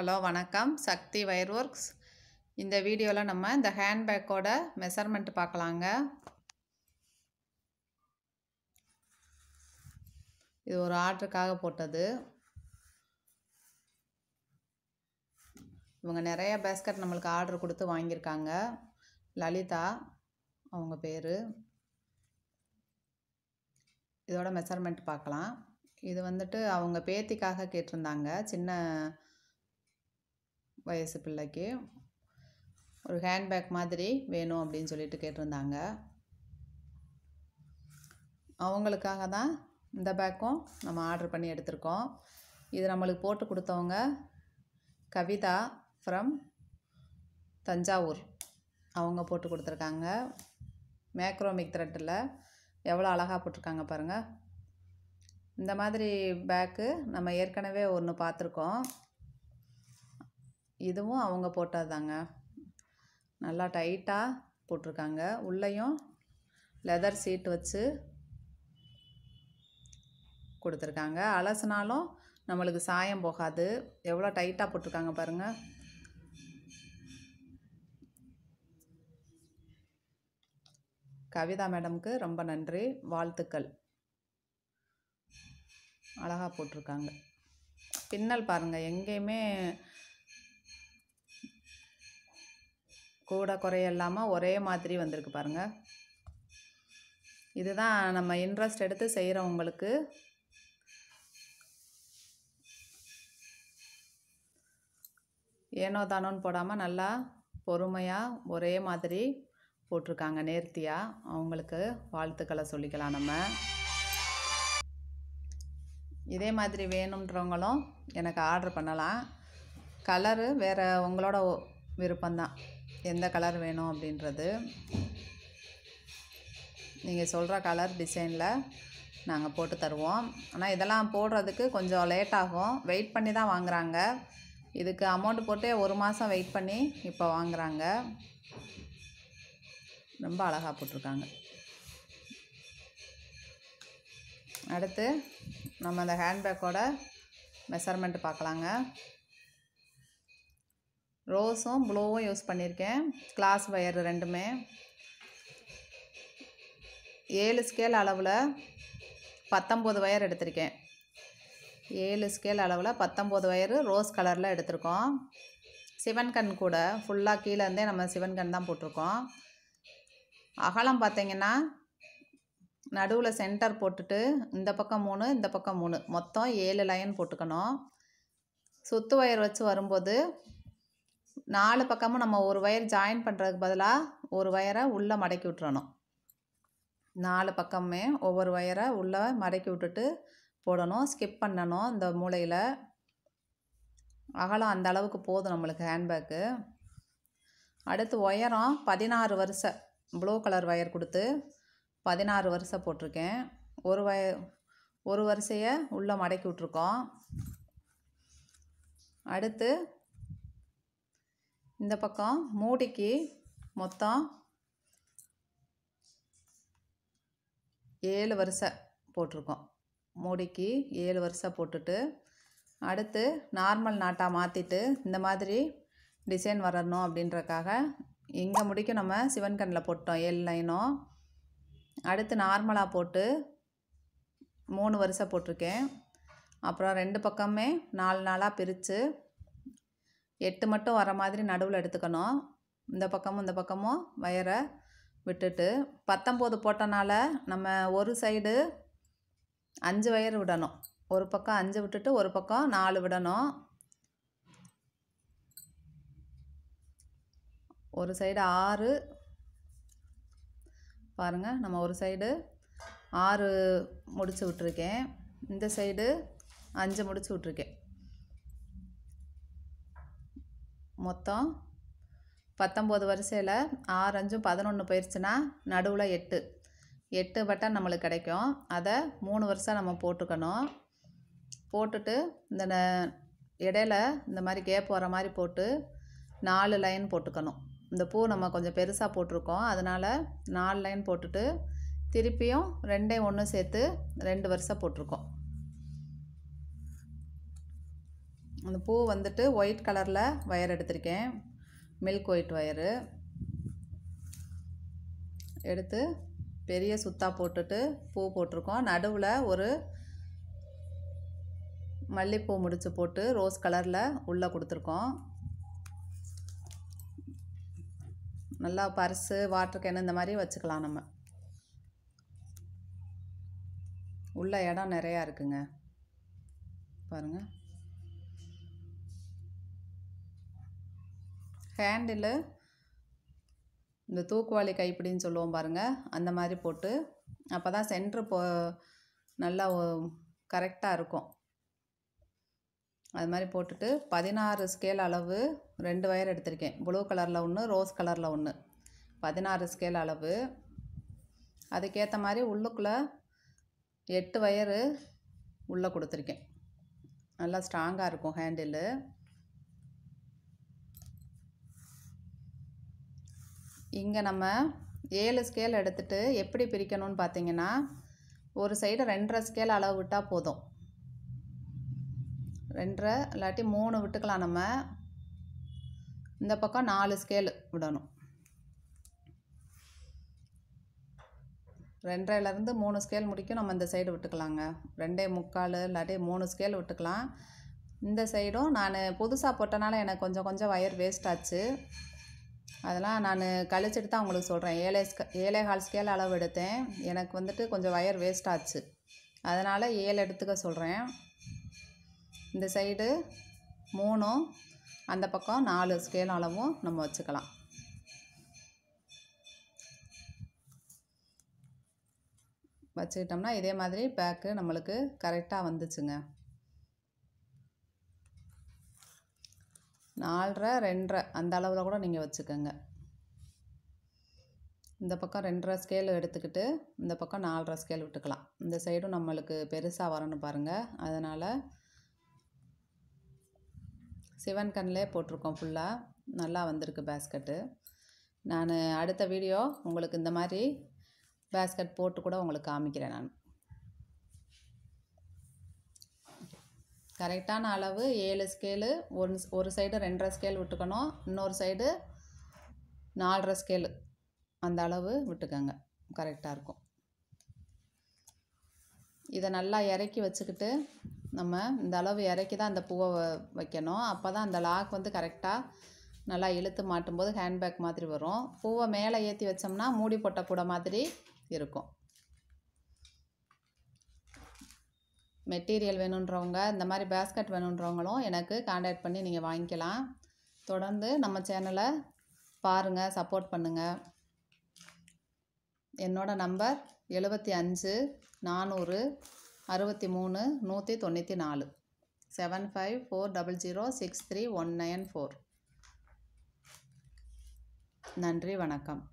hello வணக்கம் சக்தி wire works இந்த வீடியோவில் நம்ம இந்த ஹேண்ட்பேக்கோட மெஷர்மெண்ட் பார்க்கலாங்க இது ஒரு ஆர்டருக்காக போட்டது இவங்க நிறைய பேஸ்கட் நம்மளுக்கு ஆர்டர் கொடுத்து வாங்கியிருக்காங்க லலிதா அவங்க பேர் இதோட மெஷர்மெண்ட் பார்க்கலாம் இது வந்துட்டு அவங்க பேத்திக்காக கேட்டிருந்தாங்க சின்ன வயசு பிள்ளைக்கு ஒரு ஹேண்ட்பேக் மாதிரி வேணும் அப்படின்னு சொல்லிட்டு கேட்டிருந்தாங்க அவங்களுக்காக தான் இந்த பேக்கும் நம்ம ஆர்டர் பண்ணி எடுத்திருக்கோம் இது நம்மளுக்கு போட்டு கொடுத்தவங்க கவிதா ஃப்ரம் தஞ்சாவூர் அவங்க போட்டு கொடுத்துருக்காங்க மேக்ரோமிக் த்ரெட்டில் எவ்வளோ அழகாக போட்டிருக்காங்க பாருங்கள் இந்த மாதிரி பேக்கு நம்ம ஏற்கனவே ஒன்று பார்த்துருக்கோம் இதுவும் அவங்க போட்டதாங்க நல்லா டைட்டாக போட்டிருக்காங்க உள்ளேயும் லெதர் சீட் வச்சு கொடுத்துருக்காங்க அலசினாலும் நம்மளுக்கு சாயம் போகாது எவ்வளோ டைட்டாக போட்டிருக்காங்க பாருங்கள் கவிதா மேடமுக்கு ரொம்ப நன்றி வாழ்த்துக்கள் அழகாக போட்டிருக்காங்க பின்னல் பாருங்கள் எங்கேயுமே கூட குறையில்லாமல் ஒரே மாதிரி வந்திருக்கு பாருங்கள் இதுதான் நம்ம இன்ட்ரெஸ்ட் எடுத்து செய்கிறவங்களுக்கு ஏனோ தானோன்னு போடாமல் நல்லா பொறுமையாக ஒரே மாதிரி போட்டிருக்காங்க நேர்த்தியாக அவங்களுக்கு வாழ்த்துக்களை சொல்லிக்கலாம் நம்ம இதே மாதிரி வேணுன்றவங்களும் எனக்கு ஆர்டர் பண்ணலாம் கலரு வேறு உங்களோட விருப்பம்தான் எந்த கலர் வேணும் அப்படின்றது நீங்கள் சொல்கிற கலர் டிசைனில் நாங்கள் போட்டு தருவோம் ஆனால் இதெல்லாம் போடுறதுக்கு கொஞ்சம் லேட் ஆகும் வெயிட் பண்ணி தான் வாங்குகிறாங்க இதுக்கு அமௌண்ட் போட்டு ஒரு மாதம் வெயிட் பண்ணி இப்போ வாங்குகிறாங்க ரொம்ப அழகாக போட்டிருக்காங்க அடுத்து நம்ம அந்த ஹேண்ட்பேக்கோட மெஷர்மெண்ட் பார்க்கலாங்க ரோஸும் ப்ளூவும் யூஸ் பண்ணியிருக்கேன் கிளாஸ் ஒயர் ரெண்டுமே ஏழு ஸ்கேல் அளவில் பத்தொம்போது ஒயர் எடுத்திருக்கேன் ஏழு ஸ்கேல் அளவில் பத்தொம்போது ஒயரு ரோஸ் கலரில் எடுத்திருக்கோம் சிவன் கண் கூட ஃபுல்லாக கீழேருந்தே நம்ம சிவன் கண் தான் போட்டிருக்கோம் அகலம் பார்த்திங்கன்னா நடுவில் சென்டர் போட்டுட்டு இந்த பக்கம் மூணு இந்த பக்கம் மூணு மொத்தம் ஏழு லைன் போட்டுக்கணும் சுத்து ஒயர் வச்சு வரும்போது நாலு பக்கமும் நம்ம ஒரு ஒயர் ஜாயின் பண்ணுறதுக்கு பதிலாக ஒரு ஒயரை உள்ளே மடக்கி விட்டுறணும் நாலு பக்கமே ஒவ்வொரு ஒயரை உள்ளே மடக்கி விட்டுட்டு போடணும் ஸ்கிப் பண்ணணும் இந்த மூளையில் அகலம் அந்த அளவுக்கு போதும் நம்மளுக்கு ஹேண்ட்பேக்கு அடுத்து ஒயரம் பதினாறு வருஷம் ப்ளூ கலர் ஒயர் கொடுத்து பதினாறு வருஷம் போட்டிருக்கேன் ஒரு வய ஒரு வரிசையை உள்ளே மடக்கி விட்ருக்கோம் அடுத்து இந்த பக்கம் மூடிக்கு மொத்தம் ஏழு வரிசை போட்டிருக்கோம் மூடிக்கு ஏழு வரிசை போட்டுட்டு அடுத்து நார்மல் நாட்டாக மாற்றிட்டு இந்த மாதிரி டிசைன் வரணும் அப்படின்றக்காக இங்கே முடிக்கும் நம்ம சிவன் கண்ணில் போட்டோம் ஏழு லைனும் அடுத்து நார்மலாக போட்டு மூணு வருஷம் போட்டிருக்கேன் அப்புறம் ரெண்டு பக்கமே நாலு நாளாக பிரித்து எட்டு மட்டும் வர மாதிரி நடுவில் எடுத்துக்கணும் இந்த பக்கமும் இந்த பக்கமும் வயரை விட்டுட்டு பத்தொம்போது போட்டனால நம்ம ஒரு சைடு அஞ்சு வயர் விடணும் ஒரு பக்கம் அஞ்சு விட்டுட்டு ஒரு பக்கம் நாலு விடணும் ஒரு சைடு ஆறு பாருங்கள் நம்ம ஒரு சைடு ஆறு முடிச்சு விட்ருக்கேன் இந்த சைடு அஞ்சு முடிச்சு விட்ருக்கேன் மொத்தம் பத்தொம்போது வரிசையில் ஆறஞ்சும் பதினொன்று போயிடுச்சுன்னா நடுவில் எட்டு எட்டு பட்டன் நம்மளுக்கு கிடைக்கும் அதை மூணு வருஷம் நம்ம போட்டுக்கணும் போட்டுட்டு இந்த இடையில இந்த மாதிரி கேப் வர மாதிரி போட்டு நாலு லைன் போட்டுக்கணும் இந்த பூ நம்ம கொஞ்சம் பெருசாக போட்டிருக்கோம் அதனால் நாலு லைன் போட்டுட்டு திருப்பியும் ரெண்டே ஒன்று சேர்த்து ரெண்டு வருஷம் போட்டிருக்கோம் அந்த பூ வந்துட்டு ஒயிட் கலரில் ஒயர் எடுத்திருக்கேன் மில்க் ஒயிட் ஒயரு எடுத்து பெரிய சுத்தா போட்டுட்டு பூ போட்டிருக்கோம் நடுவில் ஒரு மல்லிகைப்பூ முடிச்சு போட்டு ரோஸ் கலரில் உள்ளே கொடுத்துருக்கோம் நல்லா பர்ஸு வாட்டர் கேன் இந்த மாதிரி வச்சுக்கலாம் நம்ம உள்ள இடம் நிறையா இருக்குங்க பாருங்கள் ஹேண்டில் இந்த தூக்குவாளி கைப்பிடின்னு சொல்லுவோம் பாருங்கள் அந்த மாதிரி போட்டு அப்போ தான் சென்ட்ரு போ நல்லா கரெக்டாக இருக்கும் அது மாதிரி போட்டுட்டு பதினாறு ஸ்கேல் அளவு ரெண்டு வயர் எடுத்திருக்கேன் ப்ளூ கலரில் ஒன்று ரோஸ் கலரில் ஒன்று பதினாறு ஸ்கேல் அளவு அதுக்கேற்ற மாதிரி உள்ளுக்குள்ளே எட்டு ஒயரு உள்ளே கொடுத்துருக்கேன் நல்லா ஸ்ட்ராங்காக இருக்கும் ஹேண்டிலு இங்கே நம்ம ஏழு ஸ்கேல் எடுத்துகிட்டு எப்படி பிரிக்கணும்னு பார்த்தீங்கன்னா ஒரு சைடு ரெண்டரை ஸ்கேல் அளவு விட்டால் போதும் ரெண்டரை இல்லாட்டி மூணு விட்டுக்கலாம் நம்ம இந்த பக்கம் நாலு ஸ்கேல் விடணும் ரெண்டரைலேருந்து மூணு ஸ்கேல் முடிக்கும் நம்ம இந்த சைடு விட்டுக்கலாங்க ரெண்டே முக்கால் இல்லாட்டி மூணு ஸ்கேல் விட்டுக்கலாம் இந்த சைடும் நான் புதுசாக போட்டனால எனக்கு கொஞ்சம் கொஞ்சம் வயர் வேஸ்ட் ஆச்சு அதெல்லாம் நான் கழிச்சிட்டு தான் உங்களுக்கு சொல்கிறேன் ஏழை ஏழை ஹால் ஸ்கேல் அளவு எடுத்தேன் எனக்கு வந்துட்டு கொஞ்சம் ஒயர் வேஸ்ட் ஆச்சு அதனால் ஏழு எடுத்துக்க சொல்கிறேன் இந்த சைடு மூணும் அந்த பக்கம் நாலு ஸ்கேல் அளவும் நம்ம வச்சுக்கலாம் வச்சுக்கிட்டோம்னா இதே மாதிரி பேக்கு நம்மளுக்கு கரெக்டாக வந்துச்சுங்க நாலரை ரெண்டரை அந்த அளவில் கூட நீங்கள் வச்சுக்கோங்க இந்த பக்கம் ரெண்டரை ஸ்கேல் எடுத்துக்கிட்டு இந்த பக்கம் நாலரை ஸ்கேல் விட்டுக்கலாம் இந்த சைடும் நம்மளுக்கு பெருசாக வரணும் பாருங்கள் அதனால் சிவன் கண்ணிலே போட்டிருக்கோம் ஃபுல்லாக நல்லா வந்திருக்கு பேஸ்கட்டு நான் அடுத்த வீடியோ உங்களுக்கு இந்த மாதிரி பேஸ்கெட் போட்டு கூட உங்களுக்கு காமிக்கிறேன் நான் கரெக்டான அளவு ஏழு ஸ்கேலு ஒன் ஒரு சைடு ரெண்டரை ஸ்கேல் விட்டுக்கணும் இன்னொரு சைடு நாலரை ஸ்கேலு அந்த அளவு விட்டுக்கோங்க கரெக்டாக இருக்கும் இதை நல்லா இறக்கி வச்சுக்கிட்டு நம்ம இந்த அளவு இறக்கி தான் அந்த பூவை வைக்கணும் அப்போ தான் அந்த லாக் வந்து கரெக்டாக நல்லா இழுத்து மாட்டும்போது ஹேண்ட்பேக் மாதிரி வரும் பூவை மேலே ஏற்றி வச்சோம்னா மூடி போட்ட கூட மாதிரி இருக்கும் மெட்டீரியல் வேணுன்றவங்க இந்த மாதிரி பேஸ்கட் வேணுன்றவங்களும் எனக்கு காண்டாக்ட் பண்ணி நீங்கள் வாங்கிக்கலாம் தொடர்ந்து நம்ம சேனலை பாருங்கள் சப்போர்ட் பண்ணுங்கள் என்னோடய நம்பர் எழுபத்தி அஞ்சு நானூறு அறுபத்தி மூணு நூற்றி தொண்ணூற்றி நாலு seven five four double zero six three one nine four நன்றி வணக்கம்